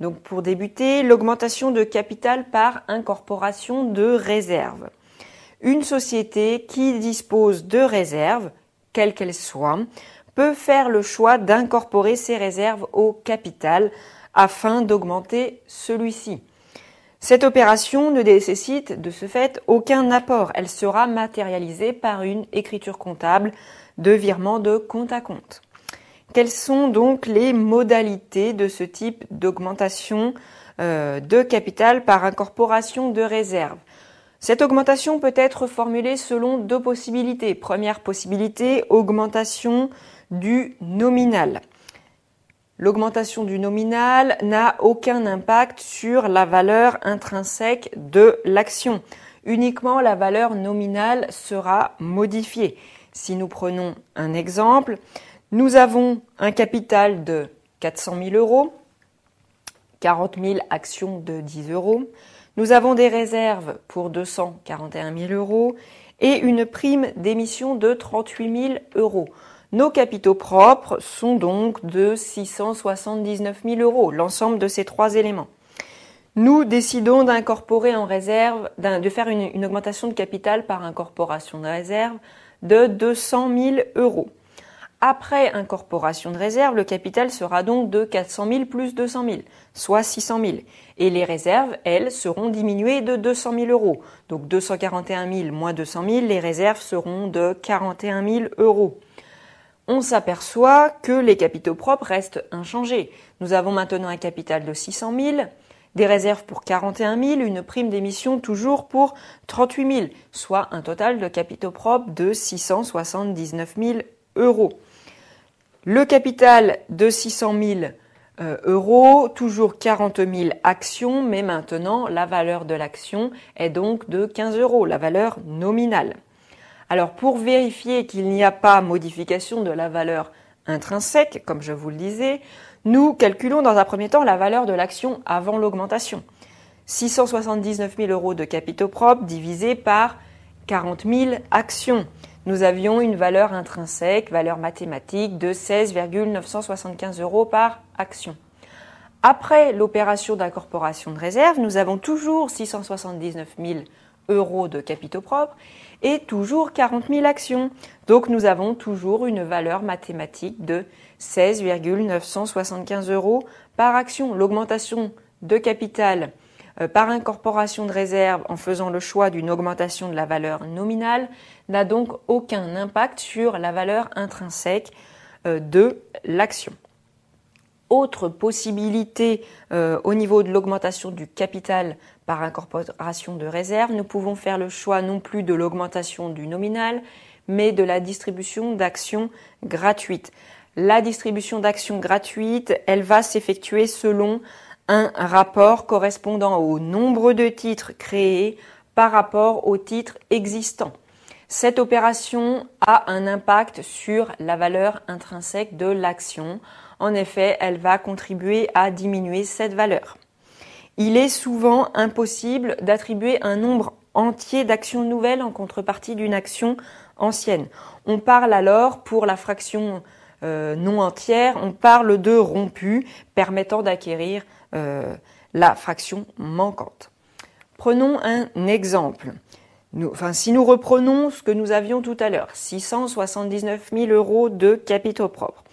Donc pour débuter, l'augmentation de capital par incorporation de réserves. Une société qui dispose de réserves, quelles qu'elles soient, peut faire le choix d'incorporer ses réserves au capital afin d'augmenter celui-ci. Cette opération ne nécessite de ce fait aucun apport. Elle sera matérialisée par une écriture comptable de virement de compte à compte. Quelles sont donc les modalités de ce type d'augmentation euh, de capital par incorporation de réserve cette augmentation peut être formulée selon deux possibilités. Première possibilité, augmentation du nominal. L'augmentation du nominal n'a aucun impact sur la valeur intrinsèque de l'action. Uniquement la valeur nominale sera modifiée. Si nous prenons un exemple, nous avons un capital de 400 000 euros, 40 000 actions de 10 euros. Nous avons des réserves pour 241 000 euros et une prime d'émission de 38 000 euros. Nos capitaux propres sont donc de 679 000 euros, l'ensemble de ces trois éléments. Nous décidons d'incorporer en réserve, de faire une, une, augmentation de capital par incorporation de réserve de 200 000 euros. Après incorporation de réserves, le capital sera donc de 400 000 plus 200 000, soit 600 000. Et les réserves, elles, seront diminuées de 200 000 euros. Donc 241 000 moins 200 000, les réserves seront de 41 000 euros. On s'aperçoit que les capitaux propres restent inchangés. Nous avons maintenant un capital de 600 000 des réserves pour 41 000, une prime d'émission toujours pour 38 000, soit un total de capitaux propres de 679 000 euros. Le capital de 600 000 euh, euros, toujours 40 000 actions, mais maintenant la valeur de l'action est donc de 15 euros, la valeur nominale. Alors pour vérifier qu'il n'y a pas modification de la valeur intrinsèque, comme je vous le disais, nous calculons dans un premier temps la valeur de l'action avant l'augmentation. 679 000 euros de capitaux propres divisé par 40 000 actions nous avions une valeur intrinsèque, valeur mathématique, de 16,975 euros par action. Après l'opération d'incorporation de réserve, nous avons toujours 679 000 euros de capitaux propres et toujours 40 000 actions. Donc nous avons toujours une valeur mathématique de 16,975 euros par action. L'augmentation de capital euh, par incorporation de réserve en faisant le choix d'une augmentation de la valeur nominale n'a donc aucun impact sur la valeur intrinsèque euh, de l'action. Autre possibilité euh, au niveau de l'augmentation du capital par incorporation de réserve, nous pouvons faire le choix non plus de l'augmentation du nominal, mais de la distribution d'actions gratuites. La distribution d'actions gratuites, elle va s'effectuer selon un rapport correspondant au nombre de titres créés par rapport aux titres existants. Cette opération a un impact sur la valeur intrinsèque de l'action. En effet, elle va contribuer à diminuer cette valeur. Il est souvent impossible d'attribuer un nombre entier d'actions nouvelles en contrepartie d'une action ancienne. On parle alors pour la fraction euh, non entière, on parle de rompu permettant d'acquérir euh, la fraction manquante. Prenons un exemple. enfin, si nous reprenons ce que nous avions tout à l'heure, 679 000 euros de capitaux propres.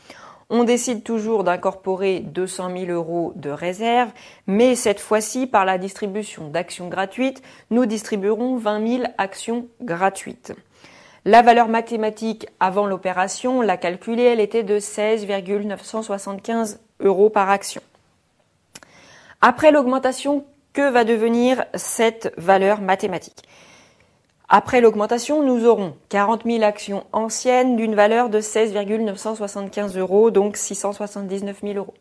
On décide toujours d'incorporer 200 000 euros de réserve, mais cette fois-ci, par la distribution d'actions gratuites, nous distribuerons 20 000 actions gratuites. La valeur mathématique avant l'opération, la calculée, elle était de 16,975 euros par action. Après l'augmentation, que va devenir cette valeur mathématique Après l'augmentation, nous aurons 40 000 actions anciennes d'une valeur de 16,975 euros, donc 679 000 euros.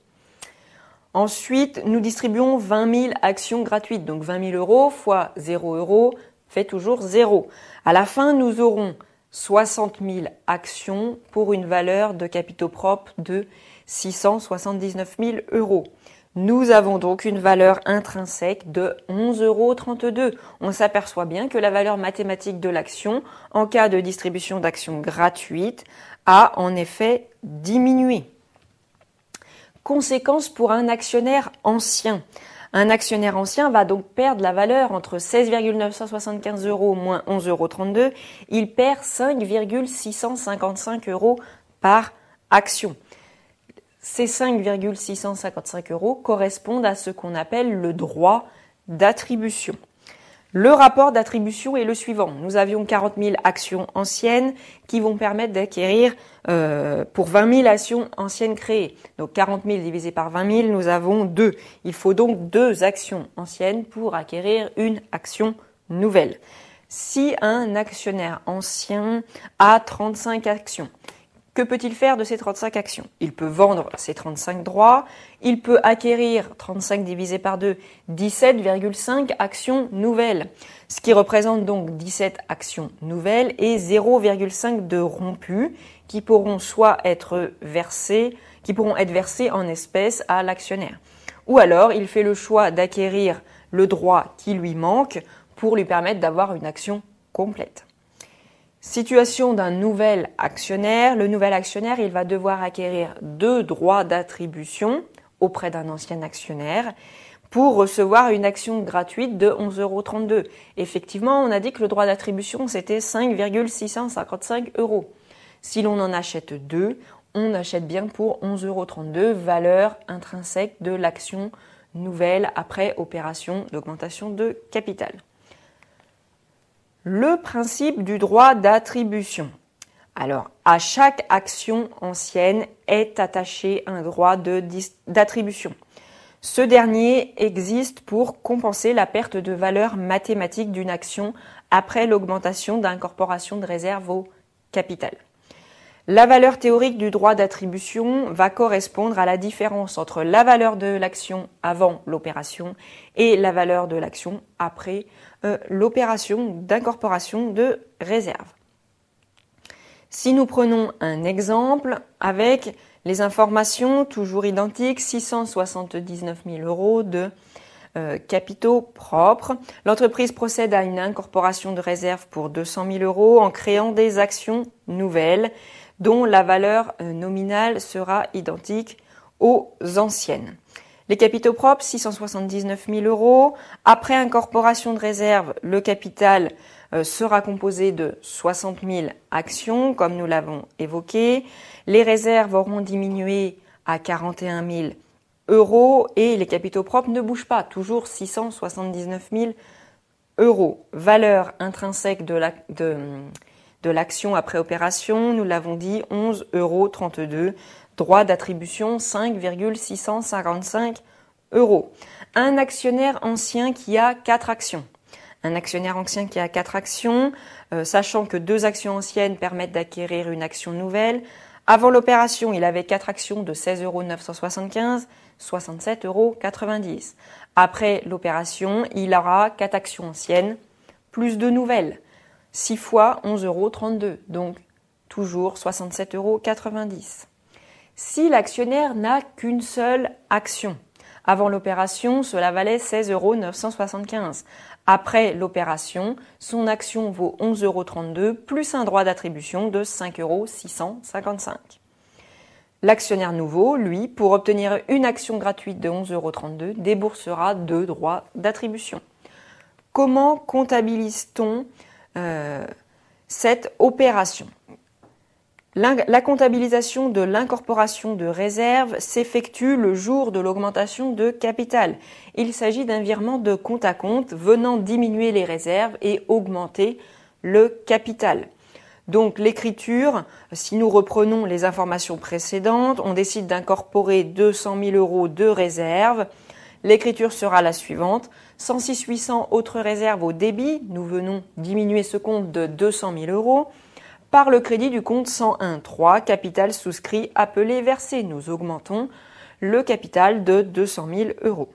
Ensuite, nous distribuons 20 000 actions gratuites, donc 20 000 euros fois 0 euros fait toujours 0. À la fin, nous aurons 60 000 actions pour une valeur de capitaux propres de 679 000 euros. Nous avons donc une valeur intrinsèque de 11,32 euros. On s'aperçoit bien que la valeur mathématique de l'action, en cas de distribution d'actions gratuites, a en effet diminué. Conséquence pour un actionnaire ancien. Un actionnaire ancien va donc perdre la valeur entre 16,975 euros moins 11,32 euros. Il perd 5,655 euros par action. Ces 5,655 euros correspondent à ce qu'on appelle le droit d'attribution. Le rapport d'attribution est le suivant. Nous avions 40 000 actions anciennes qui vont permettre d'acquérir euh, pour 20 000 actions anciennes créées. Donc 40 000 divisé par 20 000, nous avons 2. Il faut donc deux actions anciennes pour acquérir une action nouvelle. Si un actionnaire ancien a 35 actions, que peut-il faire de ces 35 actions Il peut vendre ses 35 droits, il peut acquérir 35 divisé par 2, 17,5 actions nouvelles, ce qui représente donc 17 actions nouvelles et 0,5 de rompus qui pourront soit être versés, qui pourront être versés en espèces à l'actionnaire. Ou alors, il fait le choix d'acquérir le droit qui lui manque pour lui permettre d'avoir une action complète. Situation d'un nouvel actionnaire. Le nouvel actionnaire, il va devoir acquérir deux droits d'attribution auprès d'un ancien actionnaire pour recevoir une action gratuite de 11,32 euros. Effectivement, on a dit que le droit d'attribution, c'était 5,655 euros. Si l'on en achète deux, on achète bien pour 11,32 euros, valeur intrinsèque de l'action nouvelle après opération d'augmentation de capital le principe du droit d'attribution. Alors, à chaque action ancienne est attaché un droit d'attribution. Ce dernier existe pour compenser la perte de valeur mathématique d'une action après l'augmentation d'incorporation de réserve au capital. La valeur théorique du droit d'attribution va correspondre à la différence entre la valeur de l'action avant l'opération et la valeur de l'action après euh, l'opération d'incorporation de réserve. Si nous prenons un exemple avec les informations toujours identiques, 679 000 euros de euh, capitaux propres. L'entreprise procède à une incorporation de réserve pour 200 000 euros en créant des actions nouvelles dont la valeur euh, nominale sera identique aux anciennes. Les capitaux propres, 679 000 euros. Après incorporation de réserve, le capital euh, sera composé de 60 000 actions, comme nous l'avons évoqué. Les réserves auront diminué à 41 000 euros et les capitaux propres ne bougent pas, toujours 679 000 euros. Valeur intrinsèque de la, de, de l'action après opération, nous l'avons dit, 11,32 euros. Droit d'attribution 5,655 euros. Un actionnaire ancien qui a 4 actions. Un actionnaire ancien qui a 4 actions, euh, sachant que deux actions anciennes permettent d'acquérir une action nouvelle. Avant l'opération, il avait 4 actions de 16,975 67,90 euros. Après l'opération, il aura 4 actions anciennes plus de nouvelles. 6 fois 11,32 euros, donc toujours 67,90 euros. Si l'actionnaire n'a qu'une seule action, avant l'opération, cela valait 16,975 euros. Après l'opération, son action vaut 11,32 euros plus un droit d'attribution de 5,655 euros. L'actionnaire nouveau, lui, pour obtenir une action gratuite de 11,32 euros, déboursera deux droits d'attribution. Comment comptabilise-t-on euh, cette opération. La comptabilisation de l'incorporation de réserves s'effectue le jour de l'augmentation de capital. Il s'agit d'un virement de compte à compte venant diminuer les réserves et augmenter le capital. Donc l'écriture, si nous reprenons les informations précédentes, on décide d'incorporer 200 000 euros de réserves. L'écriture sera la suivante. 106 800 autres réserves au débit, nous venons diminuer ce compte de 200 000 euros. Par le crédit du compte 101 3, capital souscrit appelé versé, nous augmentons le capital de 200 000 euros.